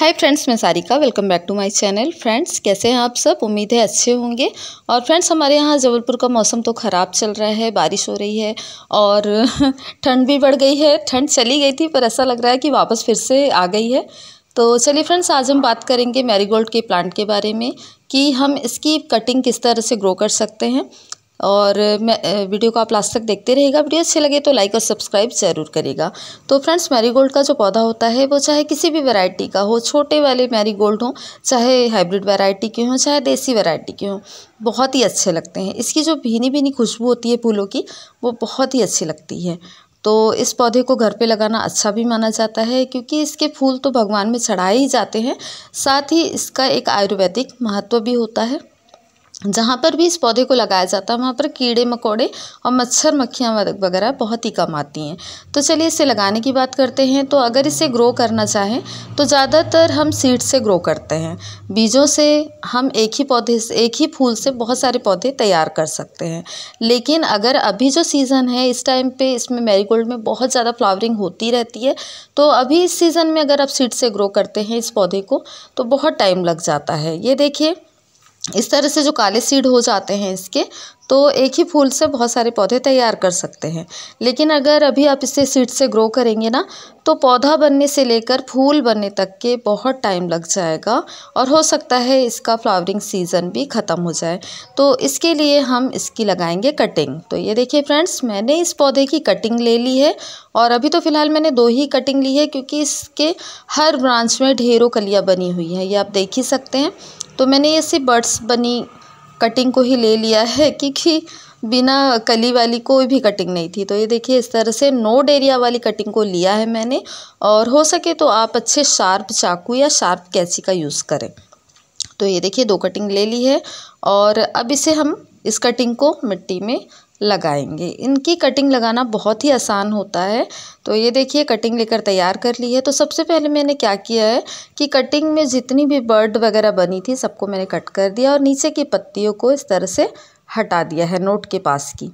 हाय friends मैं Sarika welcome back to my channel friends कैसे हैं आप सब उम्मीद है अच्छे होंगे और फ्रेंड्स हमारे यहाँ जबलपुर का मौसम तो ख़राब चल रहा है बारिश हो रही है और ठंड भी बढ़ गई है ठंड चली गई थी पर ऐसा लग रहा है कि वापस फिर से आ गई है तो चलिए फ्रेंड्स आज हम बात करेंगे मैरीगोल्ड के प्लांट के बारे में कि हम इसकी कटिंग किस तरह से ग्रो कर सकते हैं और मैं वीडियो को आप लास्ट तक देखते रहेगा वीडियो अच्छे लगे तो लाइक और सब्सक्राइब ज़रूर करेगा तो फ्रेंड्स मैरीगोल्ड का जो पौधा होता है वो चाहे किसी भी वैरायटी का हो छोटे वाले मैरीगोल्ड हों चाहे हाइब्रिड वैरायटी के हों चाहे देसी वैरायटी के हों बहुत ही अच्छे लगते हैं इसकी जो भीनी भीनी खुशबू होती है फूलों की वो बहुत ही अच्छी लगती है तो इस पौधे को घर पे लगाना अच्छा भी माना जाता है क्योंकि इसके फूल तो भगवान में चढ़ाए ही जाते हैं साथ ही इसका एक आयुर्वेदिक महत्व भी होता है जहाँ पर भी इस पौधे को लगाया जाता है वहाँ पर कीड़े मकोड़े और मच्छर मक्खियाँ वगैरह बहुत ही कम आती हैं तो चलिए इसे लगाने की बात करते हैं तो अगर इसे ग्रो करना चाहें तो ज़्यादातर हम सीड से ग्रो करते हैं बीजों से हम एक ही पौधे से एक ही फूल से बहुत सारे पौधे तैयार कर सकते हैं लेकिन अगर अभी जो सीज़न है इस टाइम पर इसमें मेरीगोल्ड में बहुत ज़्यादा फ्लावरिंग होती रहती है तो अभी इस सीज़न में अगर आप सीड से ग्रो करते हैं इस पौधे को तो बहुत टाइम लग जाता है ये देखिए इस तरह से जो काले सीड हो जाते हैं इसके तो एक ही फूल से बहुत सारे पौधे तैयार कर सकते हैं लेकिन अगर अभी आप इसे सीड से ग्रो करेंगे ना तो पौधा बनने से लेकर फूल बनने तक के बहुत टाइम लग जाएगा और हो सकता है इसका फ्लावरिंग सीज़न भी ख़त्म हो जाए तो इसके लिए हम इसकी लगाएंगे कटिंग तो ये देखिए फ्रेंड्स मैंने इस पौधे की कटिंग ले ली है और अभी तो फ़िलहाल मैंने दो ही कटिंग ली है क्योंकि इसके हर ब्रांच में ढेरों कलियाँ बनी हुई हैं ये आप देख ही सकते हैं तो मैंने ये सिर्फ बर्ड्स बनी कटिंग को ही ले लिया है क्योंकि बिना कली वाली कोई भी कटिंग नहीं थी तो ये देखिए इस तरह से नोड एरिया वाली कटिंग को लिया है मैंने और हो सके तो आप अच्छे शार्प चाकू या शार्प कैंची का यूज़ करें तो ये देखिए दो कटिंग ले ली है और अब इसे हम इस कटिंग को मिट्टी में लगाएंगे इनकी कटिंग लगाना बहुत ही आसान होता है तो ये देखिए कटिंग लेकर तैयार कर ली है तो सबसे पहले मैंने क्या किया है कि कटिंग में जितनी भी बर्ड वगैरह बनी थी सबको मैंने कट कर दिया और नीचे की पत्तियों को इस तरह से हटा दिया है नोट के पास की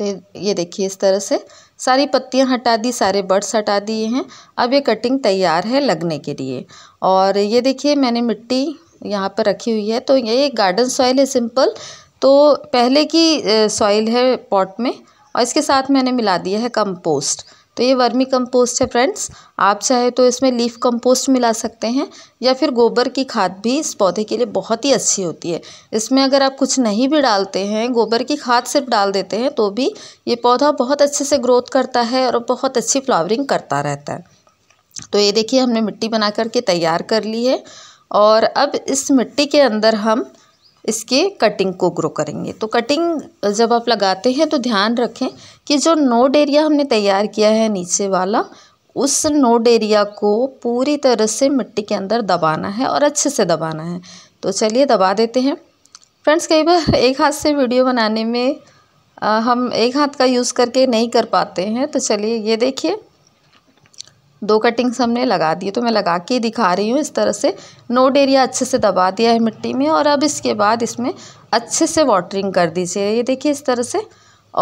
तो ये देखिए इस तरह से सारी पत्तियां हटा दी सारे बर्ड्स हटा दिए हैं अब ये कटिंग तैयार है लगने के लिए और ये देखिए मैंने मिट्टी यहाँ पर रखी हुई है तो ये गार्डन सॉइल है सिंपल तो पहले की सॉइल है पॉट में और इसके साथ मैंने मिला दिया है कंपोस्ट तो ये वर्मी कंपोस्ट है फ्रेंड्स आप चाहे तो इसमें लीफ कंपोस्ट मिला सकते हैं या फिर गोबर की खाद भी इस पौधे के लिए बहुत ही अच्छी होती है इसमें अगर आप कुछ नहीं भी डालते हैं गोबर की खाद सिर्फ डाल देते हैं तो भी ये पौधा बहुत अच्छे से ग्रोथ करता है और बहुत अच्छी फ्लावरिंग करता रहता है तो ये देखिए हमने मिट्टी बना करके तैयार कर ली है और अब इस मिट्टी के अंदर हम इसके कटिंग को ग्रो करेंगे तो कटिंग जब आप लगाते हैं तो ध्यान रखें कि जो नोड एरिया हमने तैयार किया है नीचे वाला उस नोड एरिया को पूरी तरह से मिट्टी के अंदर दबाना है और अच्छे से दबाना है तो चलिए दबा देते हैं फ्रेंड्स कई बार एक हाथ से वीडियो बनाने में आ, हम एक हाथ का यूज़ करके नहीं कर पाते हैं तो चलिए ये देखिए दो कटिंग्स हमने लगा दी तो मैं लगा के दिखा रही हूँ इस तरह से नोड एरिया अच्छे से दबा दिया है मिट्टी में और अब इसके बाद इसमें अच्छे से वाटरिंग कर दीजिए ये देखिए इस तरह से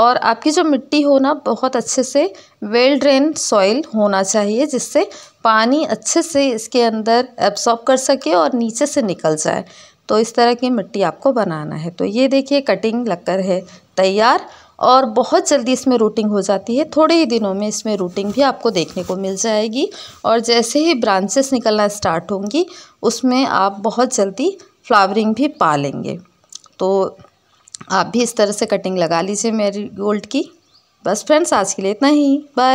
और आपकी जो मिट्टी हो ना बहुत अच्छे से वेल ड्रेन सॉइल होना चाहिए जिससे पानी अच्छे से इसके अंदर एब्सॉर्ब कर सके और नीचे से निकल जाए तो इस तरह की मिट्टी आपको बनाना है तो ये देखिए कटिंग लगकर है तैयार और बहुत जल्दी इसमें रूटिंग हो जाती है थोड़े ही दिनों में इसमें रूटिंग भी आपको देखने को मिल जाएगी और जैसे ही ब्रांचेस निकलना स्टार्ट होंगी उसमें आप बहुत जल्दी फ्लावरिंग भी पा लेंगे तो आप भी इस तरह से कटिंग लगा लीजिए मेरी गोल्ड की बस फ्रेंड्स आज के लिए इतना ही बाय